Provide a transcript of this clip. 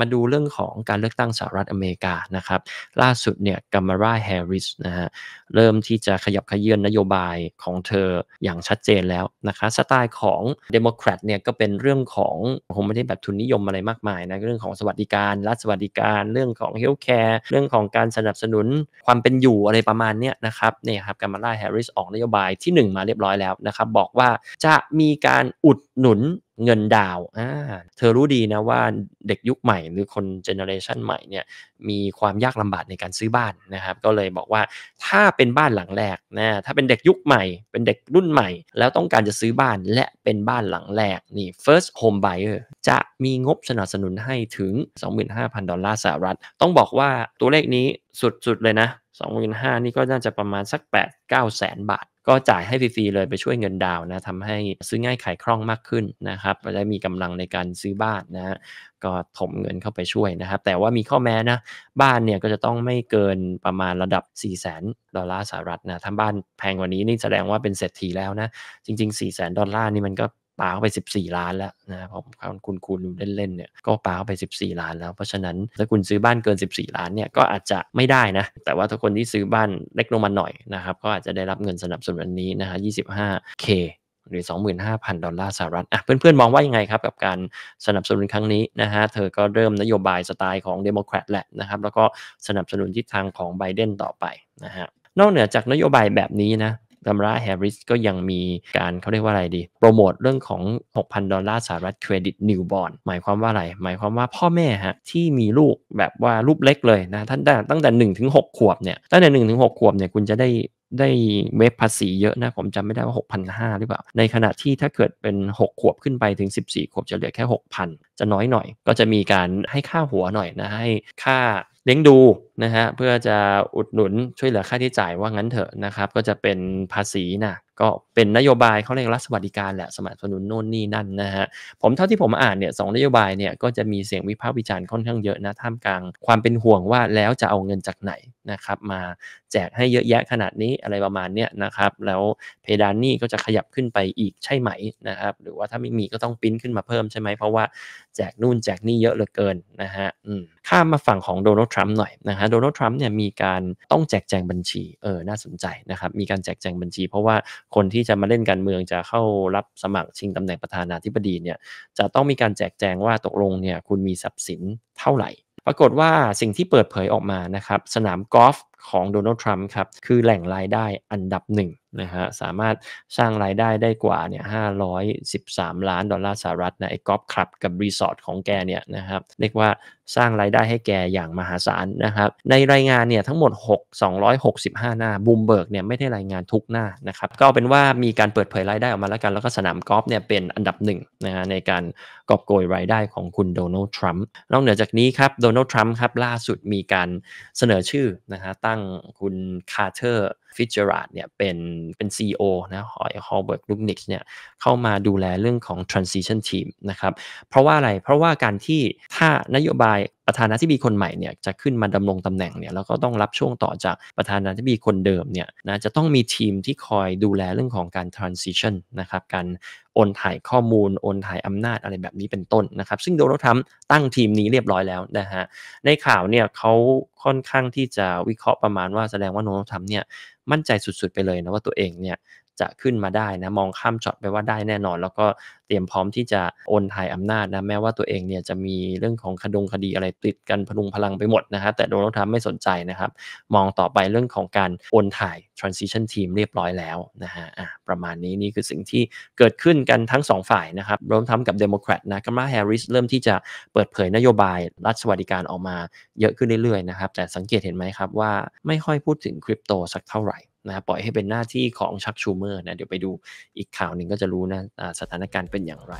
มาดูเรื่องของการเลือกตั้งสหรัฐอเมริกานะครับล่าสุดเนี่ยกัมมาราแฮร์ริสนะฮะเริ่มที่จะขยับขยื่นนโยบายของเธออย่างชัดเจนแล้วนะคะสไตล์ของเดโมแครตเนี่ยก็เป็นเรื่องของคงไม่ได้แบบทุนนิยมอะไรมากมายนะเรื่องของสวัสดิการรัฐสวัสดิการ เรื่องของเฮลท์แคร์เรื่องของการสนับสนุนความเป็นอยู่อะไรประมาณเนี้ยนะครับเนี่ยครับกัมมาราแฮร์ริสออกนโยบายที่ 1 มาเรียบร้อยแล้วนะครับบอกว่าจะมีการอุดหนุนเงินดาวอ่าเธอรู้ดีนะว่าเด็กยุคใหม่ หรือคนเจเนอเรชันใหม่เนี่ยมีความยากลำบากในการซื้อบ้านนะครับ ก็เลยบอกว่าถ้าเป็นบ้านหลังแรกนะถ้าเป็นเด็กยุคใหม่ เป็นเด็กรุ่นใหม่ แล้วต้องการจะซื้อบ้านและเป็นบ้านหลังแรกนี่ first home buyer จะมีงบสนับสนุนให้ถึง 25,000 ดอลลาร์สหรัฐต้องบอกว่าตัวเลขนี้สุดๆเลยนะ 25,000 นี่ก็น่าจะประมาณสัก 8 9แสนบาทก็จ่ายให้ฟรีๆเลยไปช่วยเงินดาวนะทำให้ซื้อง่ายขายคล่องมากขึ้นนะครับจะได้มีกำลังในการซื้อบ้านนะฮะก็ถมเงินเข้าไปช่วยนะครับแต่ว่ามีข้อแม้นะ บ้านเนี่ยก็จะต้องไม่เกินประมาณระดับ 4 0 0แสนดอลลาร์สหรัฐนะถ้าบ้านแพงกว่านี้นี่แสดงว่าเป็นเศรษฐีแล้วนะ จริงๆ 4 0 0แสนดอลลาร์นี่มันก็ปาเข้าไป 14 ล้านแล้วนะครับผมคุณคูณเล่นๆเนี่ยก็ปาเข้าไป 14 ล้านแล้ว เพราะฉะนั้นถ้าคุณซื้อบ้านเกิน 14 ล้านเนี่ยก็อาจจะไม่ได้นะ แต่ว่าถ้าคนที่ซื้อบ้านเล็กลงมาหน่อยนะครับก็อาจจะได้รับเงินสนับสนุนอันนี้นะฮะ 25k หรือ 25,000 ดอลลาร์สหรัฐอ่ะเพื่อนๆ มองว่ายังไงครับ กับการสนับสนุนครั้งนี้นะฮะเธอ ก็เริ่มนโยบายสไตล์ของเดโมแครตแหละนะครับแล้วก็สนับสนุนทิศทางของไบเดนต่อไปนะฮะนอกเหนือจากนโยบายแบบนี้นะดัมราแฮร์ริสก็ยังมีการเขาเรียกว่าอะไรดี โปรโมทเรื่องของ 6,000 ดอลลาร์สหรัฐเครดิต นิวบอนหมายความว่าอะไร หมายความว่าพ่อแม่ฮะ ที่มีลูกแบบว่าลูกเล็กเลยนะท่านตั้งแต่ 1 ถึง 6 ขวบเนี่ย ตั้งแต่ 1 ถึง 6 ขวบเนี่ย คุณจะได้ได้เวฟภาษีเยอะนะ ผมจำไม่ได้ว่า 6,500 หรือเปล่า ในขณะที่ถ้าเกิดเป็น 6 ขวบขึ้นไปถึง 14ขวบ จะเหลือแค่ 6,000 จะน้อยหน่อย ก็จะมีการให้ค่าหัวหน่อยนะให้ค่าเลี้ยงดูนะฮะเพื่อจะอุดหนุนช่วยเหลือค่าใช้จ่ายว่างั้นเถอะนะครับ ก็จะเป็นภาษีนะก็เป็นนโยบายเขาเรียกรัฐสวัสดิการแหละสมัครสนุนโน่นนี่นั่นนะฮะผมเท่าที่ผมอ่านเนี่ยสนโยบายเนี่ยก็จะมีเสียงวิพากษ์วิจารณ์ค่อนข้างเยอะนะท่ามกลาง ความเป็นห่วงว่าแล้วจะเอาเงินจากไหนนะครับมาแจกให้เยอะแยะขนาดนี้อะไรประมาณเนี้ยนะครับแล้วเพดานนี่ก็จะขยับขึ้นไปอีกใช่ไหมนะครับหรือว่าถ้าไม่มีก็ต้องปิ้นขึ้นมาเพิ่มใช่ไหมเพราะว่าแจกนู่นแจกนี่เยอะเหลือเกินนะฮะข้ามมาฝั่งของโดนัลด์ทรัมป์หน่อยนะฮะโดนัลด์ทรัมป์เนี่ยมีการต้องแจกแจงบัญชีเออน่าสนใจนะครับมีการแจกแจงบัญชีเพราะว่าคนที่จะมาเล่นการเมืองจะเข้ารับสมัครชิงตำแหน่งประธานาธิบดีเนี่ยจะต้องมีการแจกแจงว่าตกลงเนี่ยคุณมีทรัพย์สินเท่าไหร่ ปรากฏว่าสิ่งที่เปิดเผยออกมานะครับสนามกอล์ฟของโดนัลด์ทรัมป์ครับคือแหล่งรายได้อันดับหนึ่งนะฮะสามารถสร้างรายได้ได้กว่าเนี่ย513 ล้านดอลลาร์สหรัฐนะไอ้กอล์ฟคลับกับรีสอร์ทของแกเนี่ยนะครับเรียกว่าสร้างรายได้ให้แกอย่างมหาศาลนะครับในรายงานเนี่ยทั้งหมด 6 265 หน้าบูมเบิร์กเนี่ยไม่ได้รายงานทุกหน้านะครับก็เป็นว่ามีการเปิดเผยรายได้ออกมาแล้วกัน แล้วก็สนามกอล์ฟเนี่ยเป็นอันดับหนึ่งนะฮะในการกอบโกยรายได้ของคุณโดนัลด์ทรัมป์นอกเหนือจากนี้ครับโดนัลด์ทรัมป์ครับล่าสุดมีการเสนอชื่อนะฮะตั้ง้งคุณคาร์เตอร์ฟิชเจอร์ดเนี่ยเป็นเป็น CEO นะฮอยฮอลเบิร์กลูกนิกเนี่ย เข้ามาดูแลเรื่องของ transition team นะครับ เพราะว่าอะไรเพราะว่าการที่ถ้านโยบายประธานาธิบดีคนใหม่เนี่ยจะขึ้นมาดำรงตำแหน่งเนี่ยแล้วก็ต้องรับช่วงต่อจากประธานาธิบดีคนเดิมเนี่ยนะจะต้องมีทีมที่คอยดูแลเรื่องของการ transition นะครับการโอนถ่ายข้อมูลโอนถ่ายอำนาจอะไรแบบนี้เป็นต้นนะครับซึ่งโดนัลด์ทรัมป์ตั้งทีมนี้เรียบร้อยแล้วนะฮะในข่าวเนี่ยเขาค่อนข้างที่จะวิเคราะห์ประมาณว่าแสดงว่าโดนัลด์ทรัมป์เนี่ยมั่นใจสุดๆ ไปเลยนะว่าตัวเองเนี่ยจะขึ้นมาได้นะมองข้ามช็อตไปว่าได้แน่นอน แล้วก็เตรียมพร้อมที่จะโอนถ่ายอำนาจนะแม้ว่าตัวเองเนี่ยจะมีเรื่องของคดงคดีอะไรติดกันพลุงพลังไปหมดนะฮะแต่โดนัลด์ทรัมป์ไม่สนใจนะครับ มองต่อไปเรื่องของการโอนถ่าย transition team เรียบร้อยแล้วนะฮะประมาณนี้นี่คือสิ่งที่เกิดขึ้นกันทั้ง2ฝ่ายนะครับรวมทั้งกับเดโมแครตนะกัมมาแฮร์ริสเริ่มที่จะเปิดเผยนโยบายรัฐสวัสดิการออกมาเยอะขึ้นเรื่อยๆนะครับแต่สังเกตเห็นไหมครับว่าไม่ค่อยพูดถึงคริปโตสักเท่าไหร่นะปล่อยให้เป็นหน้าที่ของชักชูเมอร์นะเดี๋ยวไปดูอีกข่าวหนึ่งก็จะรู้นะสถานการณ์เป็นอย่างไร